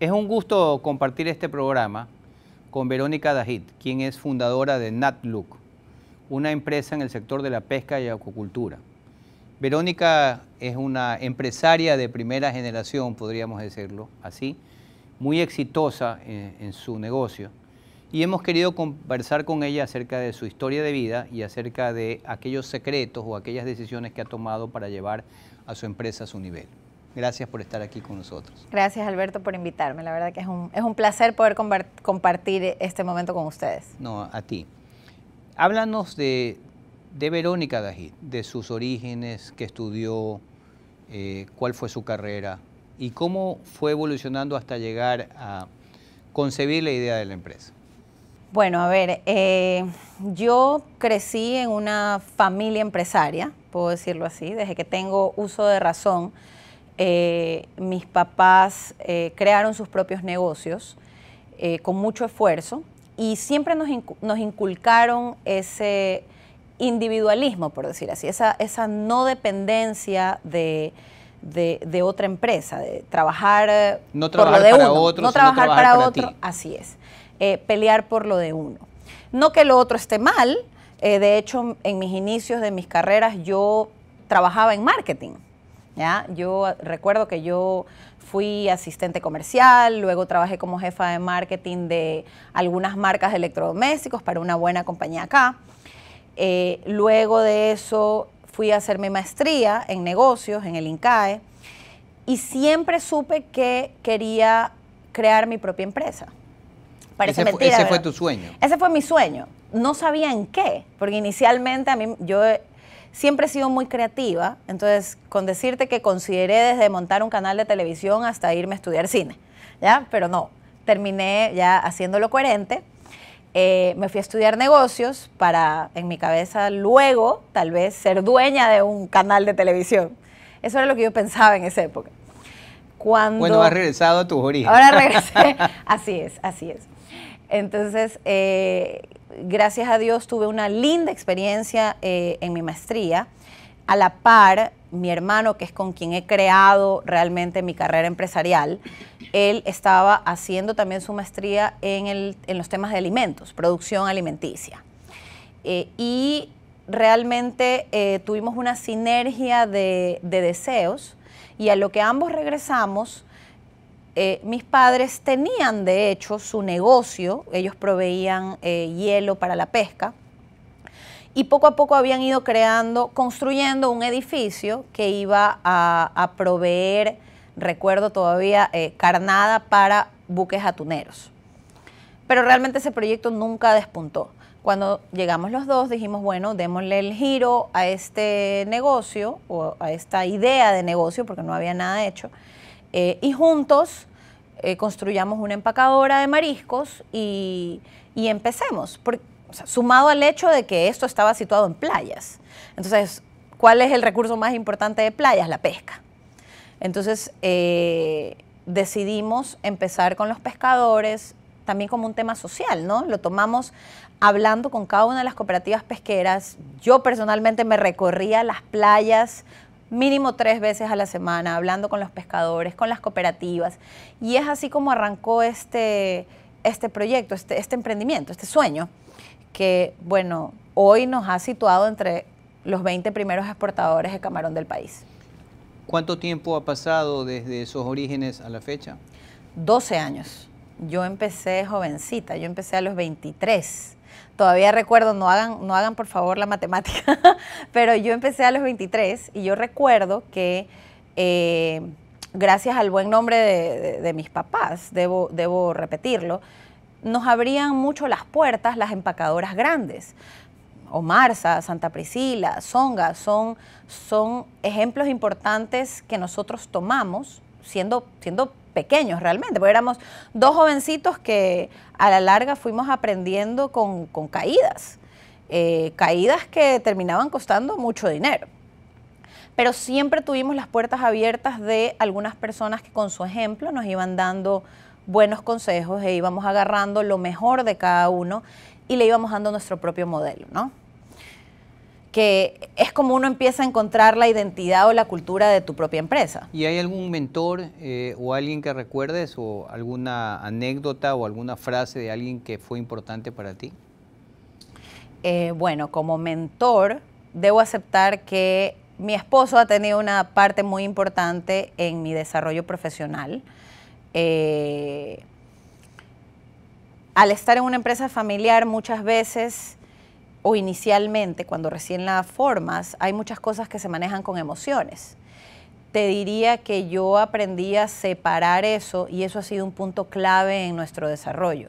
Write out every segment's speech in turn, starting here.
Es un gusto compartir este programa con Verónica Dajit, quien es fundadora de NatLook, una empresa en el sector de la pesca y acuacultura. Verónica es una empresaria de primera generación, podríamos decirlo así, muy exitosa en su negocio. Y hemos querido conversar con ella acerca de su historia de vida y acerca de aquellos secretos o aquellas decisiones que ha tomado para llevar a su empresa a su nivel. Gracias por estar aquí con nosotros. Gracias Alberto por invitarme. La verdad que es un, placer poder compartir este momento con ustedes. No, a ti. Háblanos de, Verónica Gajit, de sus orígenes, qué estudió, eh, cuál fue su carrera y cómo fue evolucionando hasta llegar a concebir la idea de la empresa. Bueno, a ver, eh, yo crecí en una familia empresaria, puedo decirlo así, desde que tengo uso de razón. Eh, mis papás eh, crearon sus propios negocios eh, con mucho esfuerzo y siempre nos, inculcaron ese individualismo, por decir así, esa, esa no dependencia de, otra empresa, de trabajar, no para uno, no trabajar, para, otro, así es, pelear por lo de uno. No que lo otro esté mal, de hecho en mis inicios de mis carreras yo trabajaba en marketing, yo recuerdo que yo fui asistente comercial, luego trabajé como jefa de marketing de algunas marcas de electrodomésticos para una buena compañía acá. Eh, luego de eso fui a hacer mi maestría en negocios, en el INCAE, y siempre supe que quería crear mi propia empresa. Parece ese, fue, ese fue tu sueño. Ese fue mi sueño. No sabía en qué, porque inicialmente a mí yo siempre he sido muy creativa, entonces con decirte que consideré desde montar un canal de televisión hasta irme a estudiar cine, ¿ya? Pero no, terminé ya haciéndolo coherente. Eh, me fui a estudiar negocios para, en mi cabeza, luego tal vez ser dueña de un canal de televisión. Eso era lo que yo pensaba en esa época. Cuando, bueno, has regresado a tus orígenes. Ahora regresé. así es, así es. Entonces, eh, gracias a Dios, tuve una linda experiencia eh, en mi maestría. A la par, mi hermano, que es con quien he creado realmente mi carrera empresarial, él estaba haciendo también su maestría en, los temas de alimentos, producción alimenticia. Eh, y realmente eh, tuvimos una sinergia de, de, deseos y a lo que ambos regresamos eh, mis padres tenían de hecho su negocio, ellos proveían eh, hielo para la pesca y poco a poco habían ido creando, construyendo un edificio que iba a, proveer, recuerdo todavía, eh, carnada para buques atuneros. Pero realmente ese proyecto nunca despuntó. Cuando llegamos los dos dijimos, bueno, démosle el giro a este negocio o a esta idea de negocio, porque no había nada hecho, y juntos eh, construyamos una empacadora de mariscos y, empecemos. sumado al hecho de que esto estaba situado en playas. Entonces, ¿cuál es el recurso más importante de playas? La pesca. Entonces, eh, decidimos empezar con los pescadores también como un tema social, ¿no? Lo tomamos hablando con cada una de las cooperativas pesqueras. Yo personalmente me recorría las playas mínimo tres veces a la semana, hablando con los pescadores, con las cooperativas. Y es así como arrancó este, este proyecto, este, este emprendimiento, este sueño, que bueno, hoy nos ha situado entre los 20 primeros exportadores de camarón del país. ¿Cuánto tiempo ha pasado desde esos orígenes a la fecha? 12 años. Yo empecé jovencita, yo empecé a los 23 todavía recuerdo, no hagan, no hagan por favor la matemática, pero yo empecé a los 23 y yo recuerdo que eh, gracias al buen nombre de, mis papás, debo, debo repetirlo, nos abrían mucho las puertas las empacadoras grandes. Omarza, Santa Priscila, Songa, son, son ejemplos importantes que nosotros tomamos siendo, siendo pequeños realmente, porque éramos dos jovencitos que a la larga fuimos aprendiendo con, con caídas, eh, caídas que terminaban costando mucho dinero. Pero siempre tuvimos las puertas abiertas de algunas personas que con su ejemplo nos iban dando buenos consejos e íbamos agarrando lo mejor de cada uno y le íbamos dando nuestro propio modelo, ¿no? que es como uno empieza a encontrar la identidad o la cultura de tu propia empresa. ¿Y hay algún mentor eh, o alguien que recuerdes o alguna anécdota o alguna frase de alguien que fue importante para ti? Eh, bueno, como mentor, debo aceptar que mi esposo ha tenido una parte muy importante en mi desarrollo profesional. Eh, al estar en una empresa familiar, muchas veces o inicialmente cuando recién la formas, hay muchas cosas que se manejan con emociones. Te diría que yo aprendí a separar eso y eso ha sido un punto clave en nuestro desarrollo.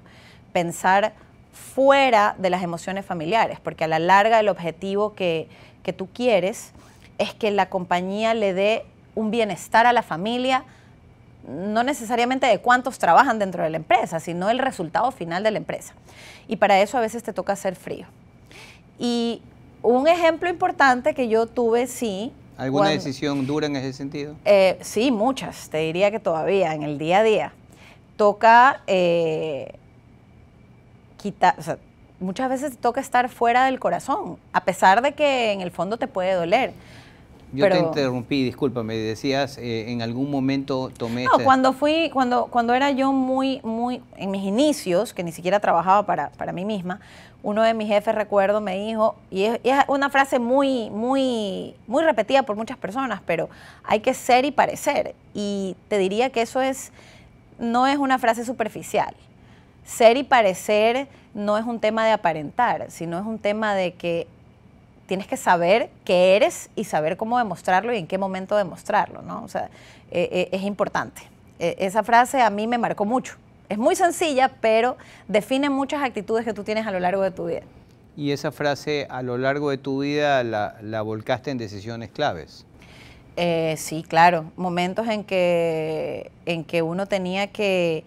Pensar fuera de las emociones familiares, porque a la larga el objetivo que, que tú quieres es que la compañía le dé un bienestar a la familia, no necesariamente de cuántos trabajan dentro de la empresa, sino el resultado final de la empresa. Y para eso a veces te toca ser frío. Y un ejemplo importante que yo tuve, sí. ¿Alguna decisión dura en ese sentido? Eh, sí, muchas, te diría que todavía, en el día a día. Toca eh, quitar, o sea, muchas veces toca estar fuera del corazón, a pesar de que en el fondo te puede doler. Yo te interrumpí, discúlpame, decías, eh, en algún momento tomé... No, cuando fui, cuando, cuando era yo muy, muy, en mis inicios, que ni siquiera trabajaba para, mí misma, uno de mis jefes, recuerdo, me dijo, y es, es, una frase muy, muy, muy repetida por muchas personas, pero hay que ser y parecer. Y te diría que eso es, no es una frase superficial. Ser y parecer no es un tema de aparentar, sino es un tema de que tienes que saber qué eres y saber cómo demostrarlo y en qué momento demostrarlo, ¿no? O sea, eh, eh, es importante. E, esa frase a mí me marcó mucho. Es muy sencilla, pero define muchas actitudes que tú tienes a lo largo de tu vida. Y esa frase a lo largo de tu vida la, la volcaste en decisiones claves. Eh, sí, claro. Momentos en que, en que uno tenía que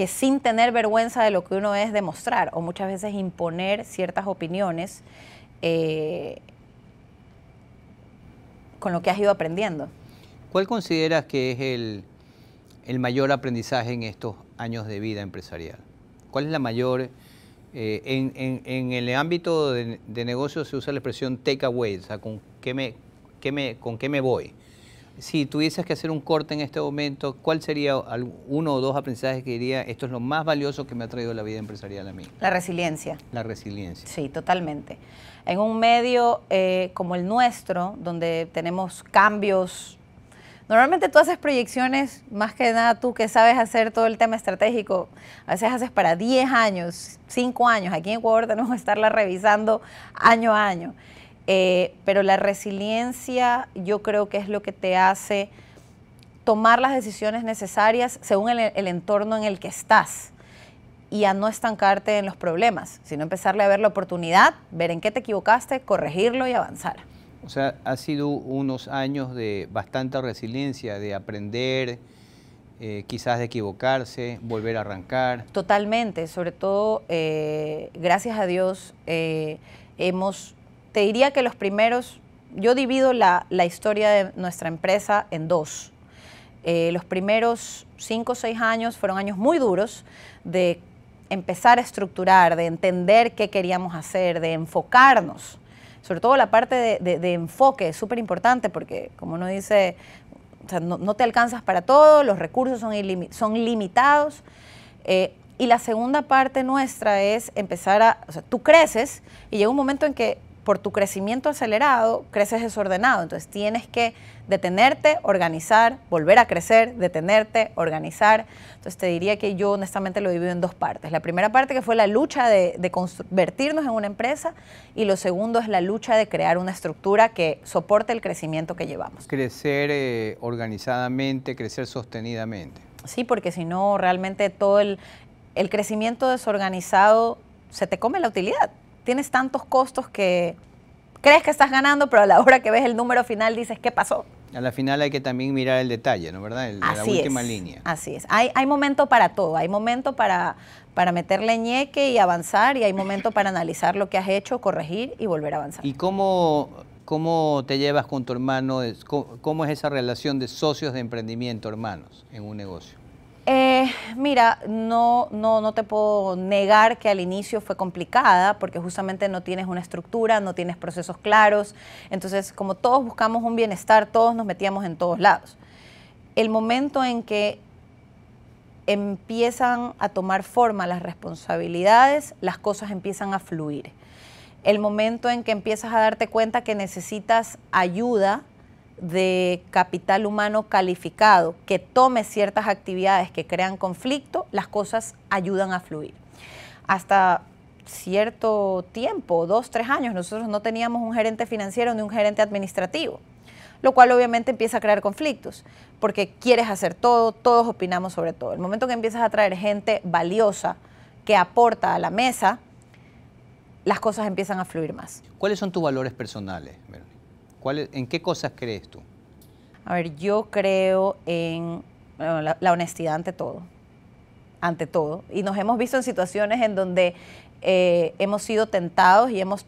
que sin tener vergüenza de lo que uno es demostrar o muchas veces imponer ciertas opiniones eh, con lo que has ido aprendiendo. ¿Cuál consideras que es el, mayor aprendizaje en estos años de vida empresarial? ¿Cuál es la mayor... Eh, en, el ámbito de, negocios se usa la expresión takeaways, away, o sea, con qué me voy? si tuvieses que hacer un corte en este momento, ¿cuál sería uno o dos aprendizajes que diría esto es lo más valioso que me ha traído la vida empresarial a mí? La resiliencia. La resiliencia. Sí, totalmente. En un medio eh, como el nuestro, donde tenemos cambios, normalmente tú haces proyecciones, más que nada tú que sabes hacer todo el tema estratégico, a veces haces para 10 años, 5 años, aquí en Ecuador tenemos que estarla revisando año a año. Eh, pero la resiliencia yo creo que es lo que te hace tomar las decisiones necesarias según el, entorno en el que estás y a no estancarte en los problemas, sino empezarle a ver la oportunidad, ver en qué te equivocaste, corregirlo y avanzar. O sea, ha sido unos años de bastante resiliencia, de aprender, eh, quizás de equivocarse, volver a arrancar. Totalmente, sobre todo, eh, gracias a Dios, hemos te diría que los primeros, yo divido la, historia de nuestra empresa en dos. Eh, los primeros cinco o seis años fueron años muy duros de empezar a estructurar, de entender qué queríamos hacer, de enfocarnos. Sobre todo la parte de, enfoque es súper importante porque, como uno dice, no, te alcanzas para todo, los recursos son, son limitados. Eh, y la segunda parte nuestra es empezar a, o sea, tú creces y llega un momento en que por tu crecimiento acelerado, creces desordenado. Entonces tienes que detenerte, organizar, volver a crecer, detenerte, organizar. Entonces te diría que yo honestamente lo divido en dos partes. La primera parte que fue la lucha de, convertirnos en una empresa y lo segundo es la lucha de crear una estructura que soporte el crecimiento que llevamos. Crecer eh, organizadamente, crecer sostenidamente. Sí, porque si no realmente todo el crecimiento desorganizado se te come la utilidad tienes tantos costos que crees que estás ganando, pero a la hora que ves el número final dices, ¿qué pasó? A la final hay que también mirar el detalle, ¿no verdad? la última línea. Así es. Hay, momento para todo. Hay momento para, para meterle ñeque y avanzar, y hay momento para analizar lo que has hecho, corregir y volver a avanzar. ¿Y cómo, cómo te llevas con tu hermano? cómo es esa relación de socios de emprendimiento, hermanos, en un negocio? Eh, mira, no, no te puedo negar que al inicio fue complicada porque justamente no tienes una estructura, no tienes procesos claros. Entonces, como todos buscamos un bienestar, todos nos metíamos en todos lados. El momento en que empiezan a tomar forma las responsabilidades, las cosas empiezan a fluir. El momento en que empiezas a darte cuenta que necesitas ayuda, de capital humano calificado que tome ciertas actividades que crean conflicto, las cosas ayudan a fluir. Hasta cierto tiempo, dos, tres años, nosotros no teníamos un gerente financiero ni un gerente administrativo, lo cual obviamente empieza a crear conflictos, porque quieres hacer todo, todos opinamos sobre todo. El momento que empiezas a traer gente valiosa que aporta a la mesa, las cosas empiezan a fluir más. ¿Cuáles son tus valores personales, ¿En qué cosas crees tú? A ver, yo creo en la, honestidad ante todo, ante todo. Y nos hemos visto en situaciones en donde eh, hemos sido tentados y, hemos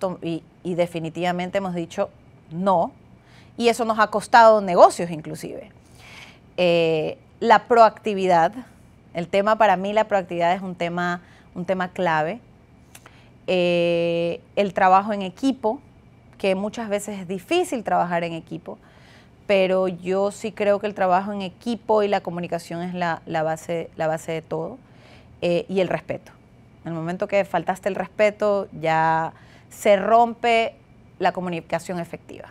definitivamente hemos dicho no. Y eso nos ha costado negocios inclusive. Eh, la proactividad, el tema para mí, la proactividad es un tema, un tema clave. Eh, el trabajo en equipo, que muchas veces es difícil trabajar en equipo, pero yo sí creo que el trabajo en equipo y la comunicación es la, base, la base de todo eh, y el respeto. En el momento que faltaste el respeto, ya se rompe la comunicación efectiva.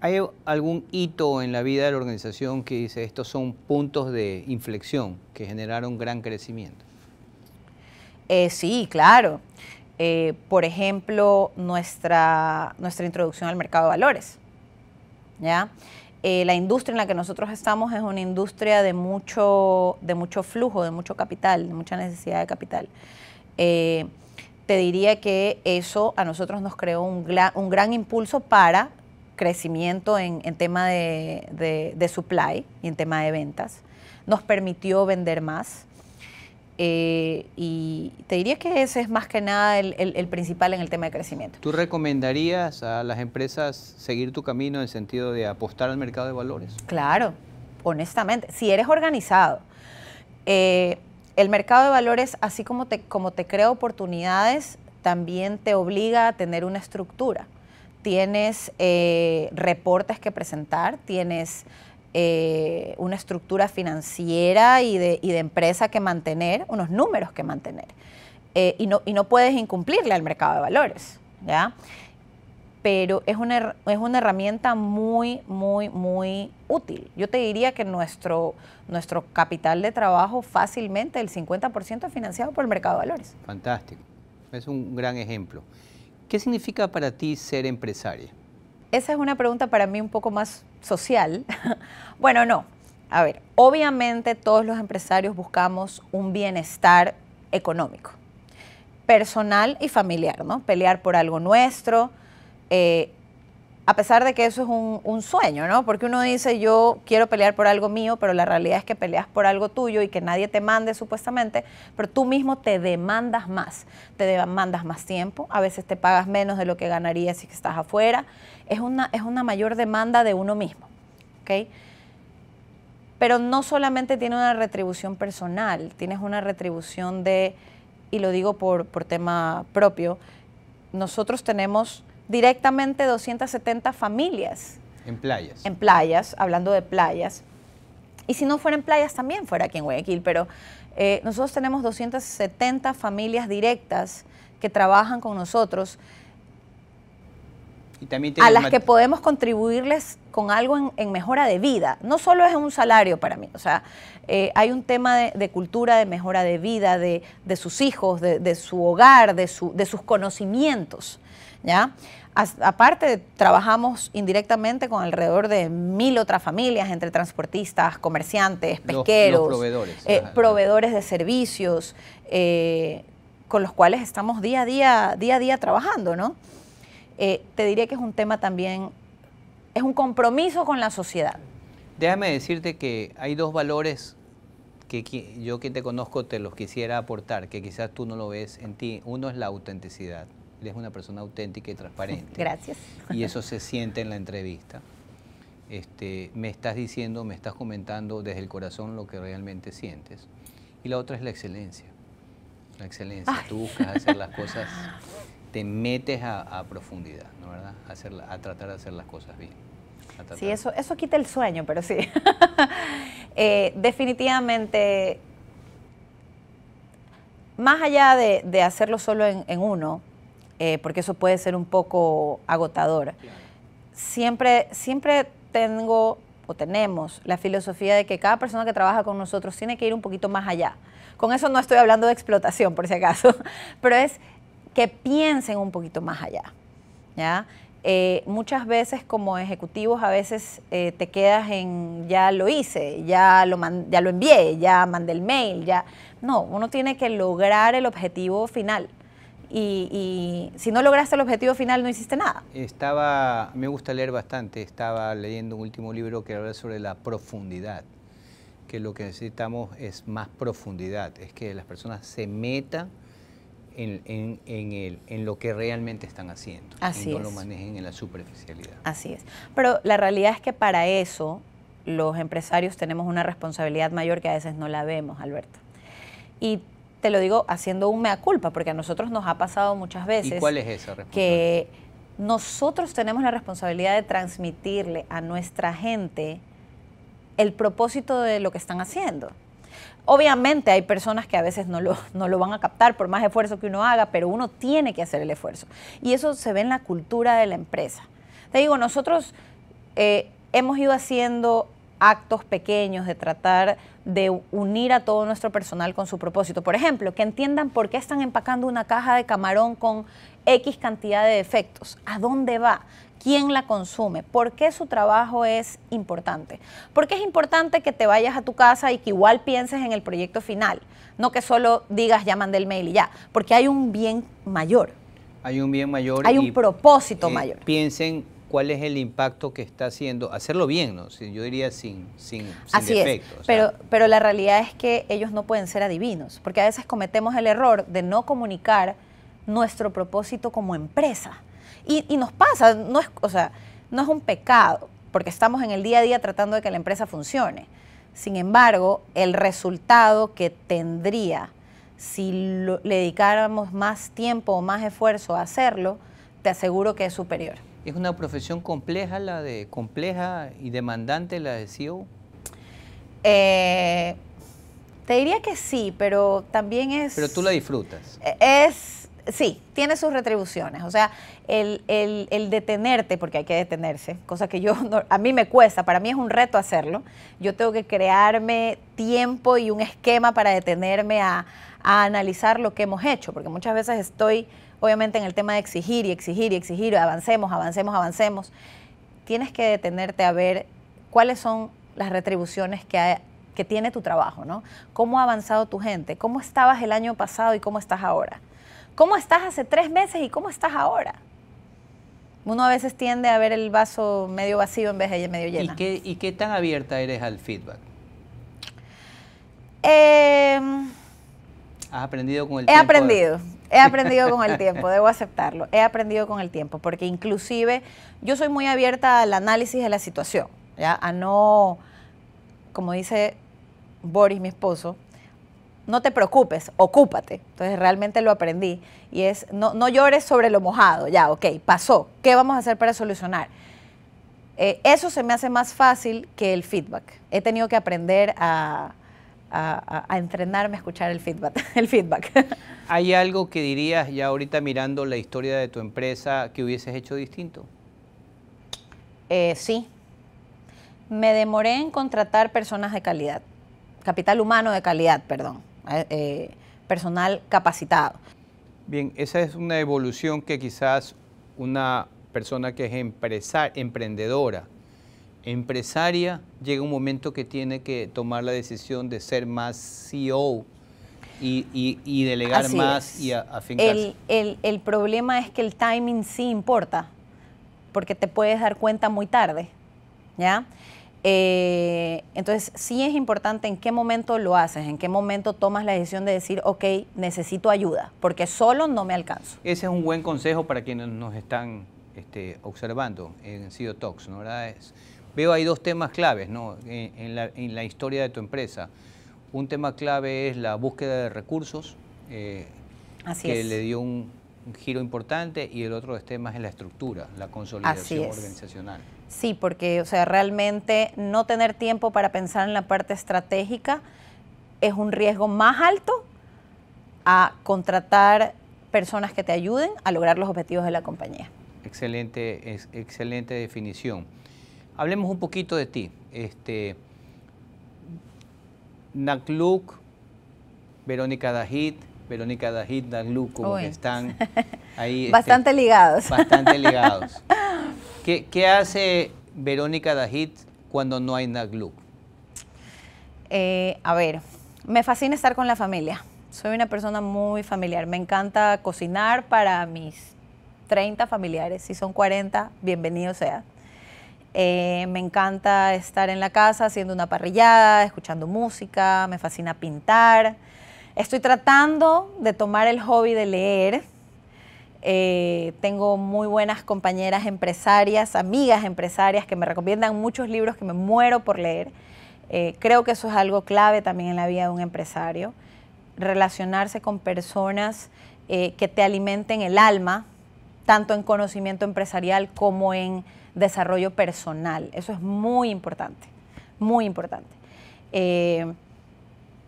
¿Hay algún hito en la vida de la organización que dice estos son puntos de inflexión que generaron gran crecimiento? Eh, sí, claro. Eh, por ejemplo, nuestra, nuestra introducción al mercado de valores. ¿ya? Eh, la industria en la que nosotros estamos es una industria de mucho, de mucho flujo, de mucho capital, de mucha necesidad de capital. Eh, te diría que eso a nosotros nos creó un, un gran impulso para crecimiento en, tema de, supply y en tema de ventas. Nos permitió vender más, eh, y te diría que ese es más que nada el, principal en el tema de crecimiento. ¿Tú recomendarías a las empresas seguir tu camino en el sentido de apostar al mercado de valores? Claro, honestamente, si eres organizado. Eh, el mercado de valores, así como te, como te crea oportunidades, también te obliga a tener una estructura. Tienes eh, reportes que presentar, tienes eh, una estructura financiera y de, de, empresa que mantener, unos números que mantener. Eh, y, no, puedes incumplirle al mercado de valores, ¿ya? Pero es una, es una herramienta muy, muy, muy útil. Yo te diría que nuestro, nuestro capital de trabajo fácilmente el 50% es financiado por el mercado de valores. Fantástico. Es un gran ejemplo. ¿Qué significa para ti ser empresaria? Esa es una pregunta para mí un poco más social. bueno, no. A ver, obviamente todos los empresarios buscamos un bienestar económico, personal y familiar, ¿no? Pelear por algo nuestro, eh, a pesar de que eso es un, un, sueño, ¿no? Porque uno dice, yo quiero pelear por algo mío, pero la realidad es que peleas por algo tuyo y que nadie te mande supuestamente, pero tú mismo te demandas más. Te demandas más tiempo, a veces te pagas menos de lo que ganarías si estás afuera, es una, es una mayor demanda de uno mismo. Pero no solamente tiene una retribución personal, tienes una retribución de, y lo digo por, tema propio, nosotros tenemos directamente 270 familias. En playas. En playas, hablando de playas. Y si no fuera en playas, también fuera aquí en Guayaquil, pero eh, nosotros tenemos 270 familias directas que trabajan con nosotros a las que podemos contribuirles con algo en, mejora de vida. No solo es un salario para mí, o sea, eh, hay un tema de, cultura, de mejora de vida, de, sus hijos, de, su hogar, de, de sus conocimientos. ¿ya? aparte, trabajamos indirectamente con alrededor de mil otras familias, entre transportistas, comerciantes, pesqueros, eh, proveedores. de servicios, eh, con los cuales estamos día a día, día a día trabajando, ¿no? Eh, te diría que es un tema también, es un compromiso con la sociedad. Déjame decirte que hay dos valores que yo que te conozco te los quisiera aportar, que quizás tú no lo ves en ti. Uno es la autenticidad. Eres una persona auténtica y transparente. Gracias. Y eso se siente en la entrevista. Este, me estás diciendo, me estás comentando desde el corazón lo que realmente sientes. Y la otra es la excelencia. La excelencia. Tú buscas hacer las cosas metes a, profundidad, ¿no verdad? A, hacer, a tratar de hacer las cosas bien. Sí, eso, eso quita el sueño, pero sí. Eh, definitivamente, más allá de, hacerlo solo en, uno, eh, porque eso puede ser un poco agotador, siempre, siempre tengo o tenemos la filosofía de que cada persona que trabaja con nosotros tiene que ir un poquito más allá. Con eso no estoy hablando de explotación, por si acaso, pero es que piensen un poquito más allá. ¿ya? Eh, muchas veces como ejecutivos a veces eh, te quedas en ya lo hice, ya lo, ya lo envié, ya mandé el mail, ya... No, uno tiene que lograr el objetivo final. Y, si no lograste el objetivo final no hiciste nada. Estaba, me gusta leer bastante, estaba leyendo un último libro que habla sobre la profundidad, que lo que necesitamos es más profundidad, es que las personas se metan en, el, en lo que realmente están haciendo. Así y no lo manejen en la superficialidad. Así es. Pero la realidad es que para eso los empresarios tenemos una responsabilidad mayor que a veces no la vemos, Alberto. Y te lo digo haciendo un mea culpa, porque a nosotros nos ha pasado muchas veces. ¿Y cuál es esa responsabilidad? Que nosotros tenemos la responsabilidad de transmitirle a nuestra gente el propósito de lo que están haciendo. Obviamente hay personas que a veces no lo, van a captar por más esfuerzo que uno haga, pero uno tiene que hacer el esfuerzo. Y eso se ve en la cultura de la empresa. Te digo, nosotros eh, hemos ido haciendo actos pequeños de tratar de unir a todo nuestro personal con su propósito. Por ejemplo, que entiendan por qué están empacando una caja de camarón con X cantidad de defectos, a dónde va, quién la consume, por qué su trabajo es importante. ¿Por qué es importante que te vayas a tu casa y que igual pienses en el proyecto final, no que solo digas ya mandé el mail y ya, porque hay un bien mayor. Hay un bien mayor. Hay un propósito mayor. Piensen cuál es el impacto que está haciendo, hacerlo bien, ¿no? Yo diría sin, sin, sin Así Pero, pero la realidad es que ellos no pueden ser adivinos, porque a veces cometemos el error de no comunicar nuestro propósito como empresa. Y, nos pasa, no es, no es un pecado, porque estamos en el día a día tratando de que la empresa funcione. Sin embargo, el resultado que tendría si le dedicáramos más tiempo o más esfuerzo a hacerlo, te aseguro que es superior. ¿Es una profesión compleja la de compleja y demandante la de CEO? Eh, te diría que sí, pero también es... Pero tú la disfrutas. Es sí, tiene sus retribuciones. O sea, el, detenerte, porque hay que detenerse, cosa que yo no, a mí me cuesta, para mí es un reto hacerlo. Yo tengo que crearme tiempo y un esquema para detenerme a, analizar lo que hemos hecho, porque muchas veces estoy, obviamente, en el tema de exigir y exigir y exigir, avancemos, avancemos, avancemos. Tienes que detenerte a ver cuáles son las retribuciones que que tiene tu trabajo, ¿no? ¿Cómo ha avanzado tu gente? ¿Cómo estabas el año pasado y cómo estás ahora? ¿Cómo estás hace tres meses y cómo estás ahora? Uno a veces tiende a ver el vaso medio vacío en vez de medio lleno. ¿Y qué, tan abierta eres al feedback? Eh, ¿Has aprendido con el tiempo? He aprendido, he aprendido con el tiempo, debo aceptarlo. He aprendido con el tiempo, porque inclusive yo soy muy abierta al análisis de la situación, a no, como dice Boris, mi esposo, no te preocupes, ocúpate. Entonces realmente lo aprendí. Y es, no, no llores sobre lo mojado, ya, ok, pasó. ¿Qué vamos a hacer para solucionar? Eh, eso se me hace más fácil que el feedback. He tenido que aprender a, entrenarme a escuchar el feedback, el feedback. ¿Hay algo que dirías ya ahorita mirando la historia de tu empresa que hubieses hecho distinto? Eh, sí. Me demoré en contratar personas de calidad, capital humano de calidad, perdón. Eh, eh, personal capacitado. Bien, esa es una evolución que quizás una persona que es emprendedora, empresaria, llega un momento que tiene que tomar la decisión de ser más CEO y, delegar más y afincarse. El, el, el problema es que el timing sí importa, porque te puedes dar cuenta muy tarde, ¿ya? Eh, entonces, sí es importante en qué momento lo haces, en qué momento tomas la decisión de decir, ok, necesito ayuda, porque solo no me alcanzo. Ese es un buen consejo para quienes nos están este, observando en CEO Talks, ¿no? ¿Verdad? veo hay dos temas claves eh, En, la, historia de tu empresa. Un tema clave es la búsqueda de recursos, eh, que le dio un, giro importante, y el otro temas es la estructura, la consolidación organizacional. Sí, porque, o sea, realmente no tener tiempo para pensar en la parte estratégica es un riesgo más alto a contratar personas que te ayuden a lograr los objetivos de la compañía. Excelente, excelente definición. Hablemos un poquito de ti. Este, Nakluk, Verónica Dajit, Verónica Dajit, Nakluk, como están ahí. Este, bastante ligados. Bastante ligados. ¿Qué, hace Verónica Dajit cuando no hay naglu? Eh, a ver, me fascina estar con la familia. Soy una persona muy familiar. Me encanta cocinar para mis 30 familiares. Si son 40, bienvenido sea. Eh, me encanta estar en la casa haciendo una parrillada, escuchando música. Me fascina pintar. Estoy tratando de tomar el hobby de leer eh, tengo muy buenas compañeras empresarias, amigas empresarias que me recomiendan muchos libros que me muero por leer. Eh, creo que eso es algo clave también en la vida de un empresario. Relacionarse con personas eh, que te alimenten el alma, tanto en conocimiento empresarial como en desarrollo personal. Eso es muy importante, muy importante.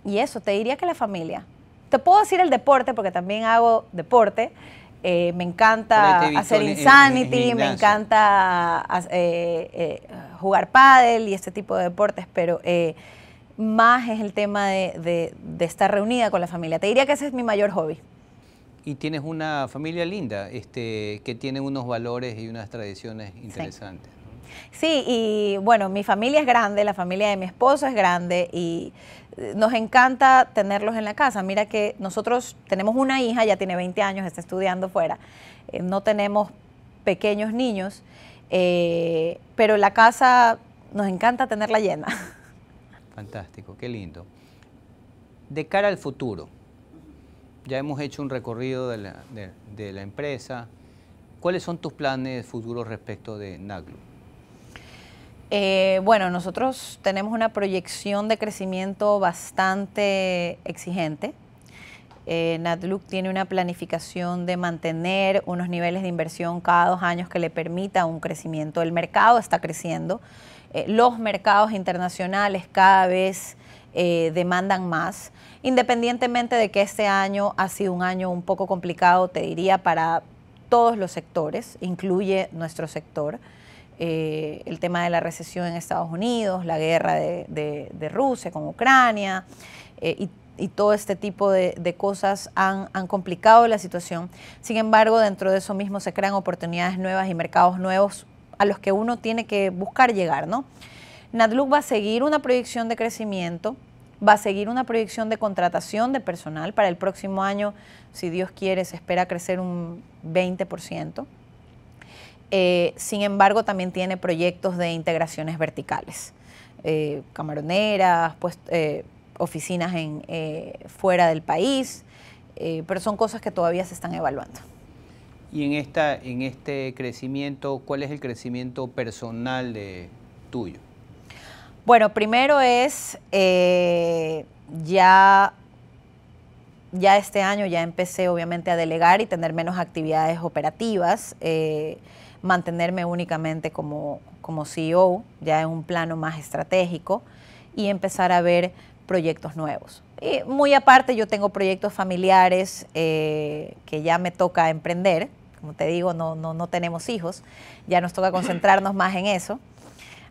y eso, te diría que la familia. Te puedo decir el deporte, porque también hago deporte, eh, me encanta hacer Insanity, me encanta eh, eh, jugar pádel y este tipo de deportes, pero más es el tema de, estar reunida con la familia. Te diría que ese es mi mayor hobby. Y tienes una familia linda, este, que tiene unos valores y unas tradiciones interesantes. sí, y bueno, mi familia es grande, la familia de mi esposo es grande y nos encanta tenerlos en la casa. Mira que nosotros tenemos una hija, ya tiene 20 años, está estudiando fuera. Eh, no tenemos pequeños niños, eh, pero la casa nos encanta tenerla llena. Fantástico, qué lindo. De cara al futuro, ya hemos hecho un recorrido de la, empresa. ¿Cuáles son tus planes futuros respecto de Naglu? Eh, bueno, nosotros tenemos una proyección de crecimiento bastante exigente. Eh, tiene una planificación de mantener unos niveles de inversión cada dos años que le permita un crecimiento. El mercado está creciendo, eh, los mercados internacionales cada vez eh, demandan más, independientemente de que este año ha sido un año un poco complicado, te diría, para todos los sectores, incluye nuestro sector. Eh, el tema de la recesión en Estados Unidos, la guerra de, Rusia con Ucrania eh, y, todo este tipo de, cosas han, complicado la situación. Sin embargo, dentro de eso mismo se crean oportunidades nuevas y mercados nuevos a los que uno tiene que buscar llegar, ¿no? va a seguir una proyección de crecimiento, va a seguir una proyección de contratación de personal. Para el próximo año, si Dios quiere, se espera crecer un 20%. Eh, sin embargo también tiene proyectos de integraciones verticales, eh, camaroneras, pues, eh, oficinas fuera del país, pero son cosas que todavía se están evaluando. Y en, esta, en este crecimiento, ¿cuál es el crecimiento personal de tuyo? Bueno, primero es ya ya este año ya empecé obviamente a delegar y tener menos actividades operativas, eh, mantenerme únicamente como, como CEO, ya en un plano más estratégico, y empezar a ver proyectos nuevos. muy aparte yo tengo proyectos familiares eh, que ya me toca emprender, como te digo, no, no, no tenemos hijos, ya nos toca concentrarnos más en eso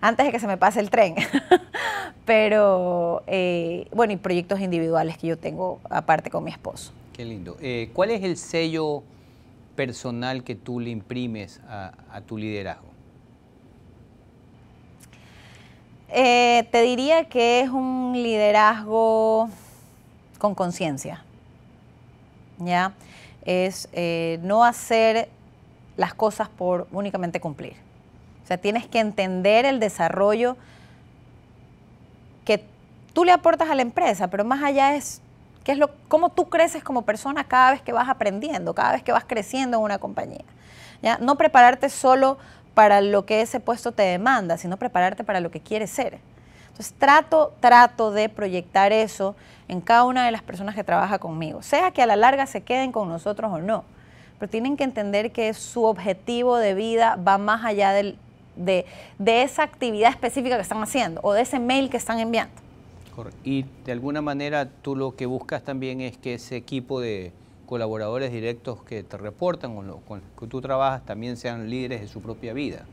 antes de que se me pase el tren. Pero, eh, bueno, y proyectos individuales que yo tengo aparte con mi esposo. Qué lindo. Eh, ¿Cuál es el sello personal que tú le imprimes a, tu liderazgo? Eh, te diría que es un liderazgo con conciencia. ¿Ya? Es no hacer las cosas por únicamente cumplir sea, tienes que entender el desarrollo que tú le aportas a la empresa, pero más allá es, ¿qué es lo, cómo tú creces como persona cada vez que vas aprendiendo, cada vez que vas creciendo en una compañía. ¿ya? No prepararte solo para lo que ese puesto te demanda, sino prepararte para lo que quieres ser. Entonces trato, trato de proyectar eso en cada una de las personas que trabaja conmigo, sea que a la larga se queden con nosotros o no, pero tienen que entender que su objetivo de vida va más allá del de, esa actividad específica que están haciendo o de ese mail que están enviando. Y de alguna manera tú lo que buscas también es que ese equipo de colaboradores directos que te reportan o con los que tú trabajas también sean líderes de su propia vida.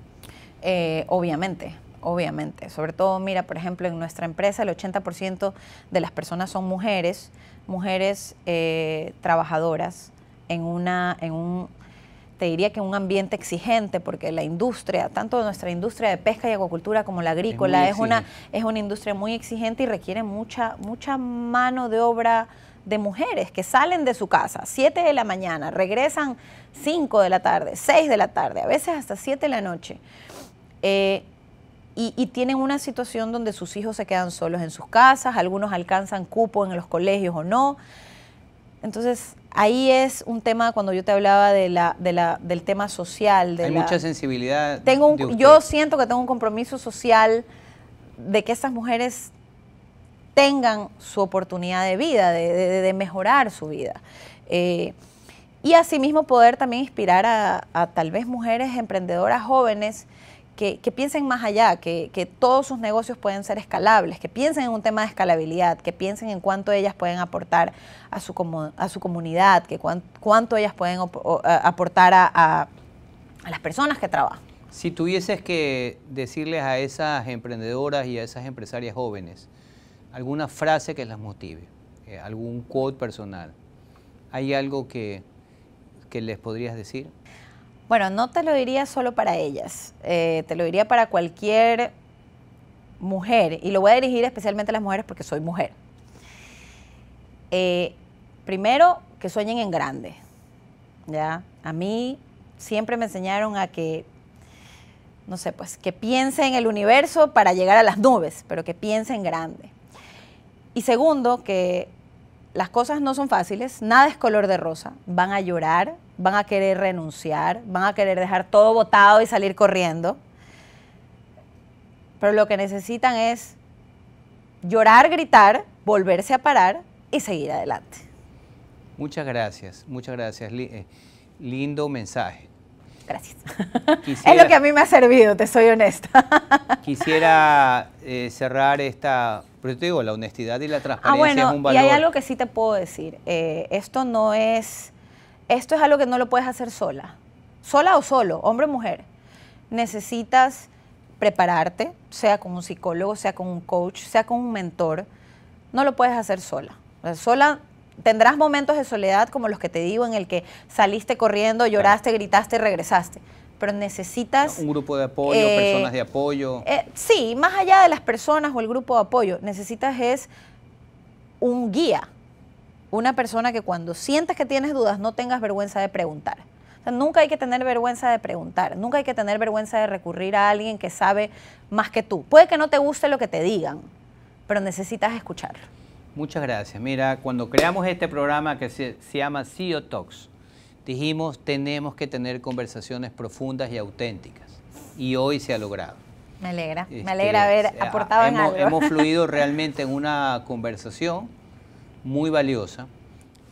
Eh, obviamente, obviamente. Sobre todo, mira, por ejemplo, en nuestra empresa el 80% de las personas son mujeres, mujeres eh, trabajadoras en, una, en un te diría que un ambiente exigente, porque la industria, tanto nuestra industria de pesca y acuacultura como la agrícola, es, una, es una industria muy exigente y requiere mucha, mucha mano de obra de mujeres que salen de su casa 7 de la mañana, regresan 5 de la tarde, 6 de la tarde, a veces hasta 7 de la noche. Eh, y, y, tienen una situación donde sus hijos se quedan solos en sus casas, algunos alcanzan cupo en los colegios o no. Entonces, ahí es un tema cuando yo te hablaba de del tema social. De Hay mucha sensibilidad. Tengo Yo siento que tengo un compromiso social de que estas mujeres tengan su oportunidad de vida, de, mejorar su vida. Eh, y asimismo poder también inspirar a, tal vez mujeres emprendedoras jóvenes que, piensen más allá, que, todos sus negocios pueden ser escalables, que piensen en un tema de escalabilidad, que piensen en cuánto ellas pueden aportar a su, comunidad, que cuánto ellas pueden aportar a, las personas que trabajan. Si tuvieses que decirles a esas emprendedoras y a esas empresarias jóvenes alguna frase que las motive, eh, algún quote personal, ¿hay algo que, que les podrías decir? Bueno, no te lo diría solo para ellas, eh, te lo diría para cualquier mujer, y lo voy a dirigir especialmente a las mujeres porque soy mujer. Eh, primero, que sueñen en grande. ¿ya? A mí siempre me enseñaron a que, no sé, pues que piensen en el universo para llegar a las nubes, pero que piensen grande. Y segundo, que las cosas no son fáciles, nada es color de rosa, van a llorar, van a querer renunciar, van a querer dejar todo botado y salir corriendo. Pero lo que necesitan es llorar, gritar, volverse a parar y seguir adelante. Muchas gracias, muchas gracias. Eh, lindo mensaje. Gracias. es lo que a mí me ha servido, te soy honesta. quisiera eh, cerrar esta, pero te digo, la honestidad y la ah, transparencia es un valor. Y hay algo que sí te puedo decir. Eh, esto no es, esto es algo que no lo puedes hacer sola. Sola o solo, hombre o mujer. Necesitas prepararte, sea con un psicólogo, sea con un coach, sea con un mentor. No lo puedes hacer sola. sola tendrás momentos de soledad como los que te digo, en el que saliste corriendo, lloraste, gritaste, y regresaste pero necesitas... Un grupo de apoyo, eh, personas de apoyo. Eh, sí, más allá de las personas o el grupo de apoyo, necesitas es un guía, una persona que cuando sientas que tienes dudas no tengas vergüenza de preguntar. nunca hay que tener vergüenza de preguntar, nunca hay que tener vergüenza de recurrir a alguien que sabe más que tú. Puede que no te guste lo que te digan, pero necesitas escucharlo. Muchas gracias. Mira, cuando creamos este programa que se, llama CEO Talks, dijimos tenemos que tener conversaciones profundas y auténticas. Y hoy se ha logrado. Me alegra, me este, alegra haber aportado en algo. Hemos fluido realmente en una conversación muy valiosa,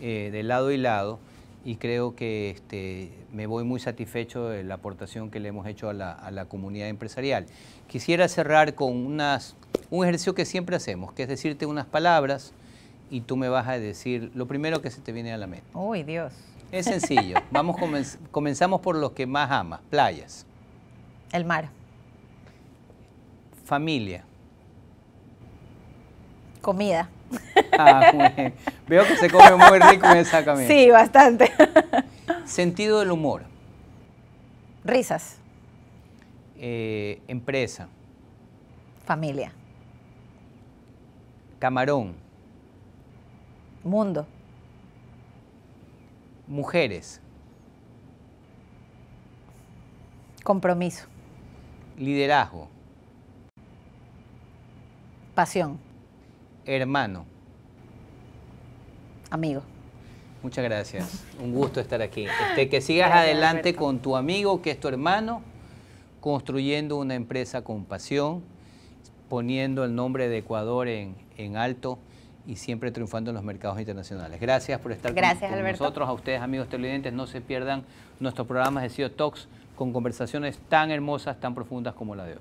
eh, de lado y lado, y creo que este, me voy muy satisfecho de la aportación que le hemos hecho a la, comunidad empresarial. Quisiera cerrar con unas, un ejercicio que siempre hacemos, que es decirte unas palabras y tú me vas a decir lo primero que se te viene a la mente. Uy, Dios. Es sencillo. Vamos comenzamos por los que más amas, playas. El mar. Familia. Comida. Ah, Veo que se come muy rico en esa camisa. Sí, bastante. Sentido del humor. Risas. Eh, empresa. Familia. Camarón. Mundo. Mujeres. Compromiso. Liderazgo. Pasión. Hermano. Amigo. Muchas gracias. Un gusto estar aquí. Ah, este, que sigas adelante con tu amigo, que es tu hermano, construyendo una empresa con pasión, poniendo el nombre de Ecuador en, en alto y siempre triunfando en los mercados internacionales. Gracias por estar Gracias, con, nosotros, a ustedes amigos televidentes, no se pierdan nuestros programas de CEO Talks con conversaciones tan hermosas, tan profundas como la de hoy.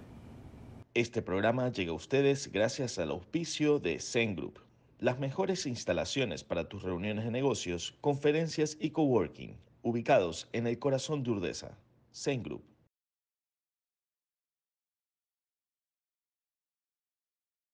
Este programa llega a ustedes gracias al auspicio de Zen Group las mejores instalaciones para tus reuniones de negocios, conferencias y coworking, ubicados en el corazón de Urdesa. Zen Group.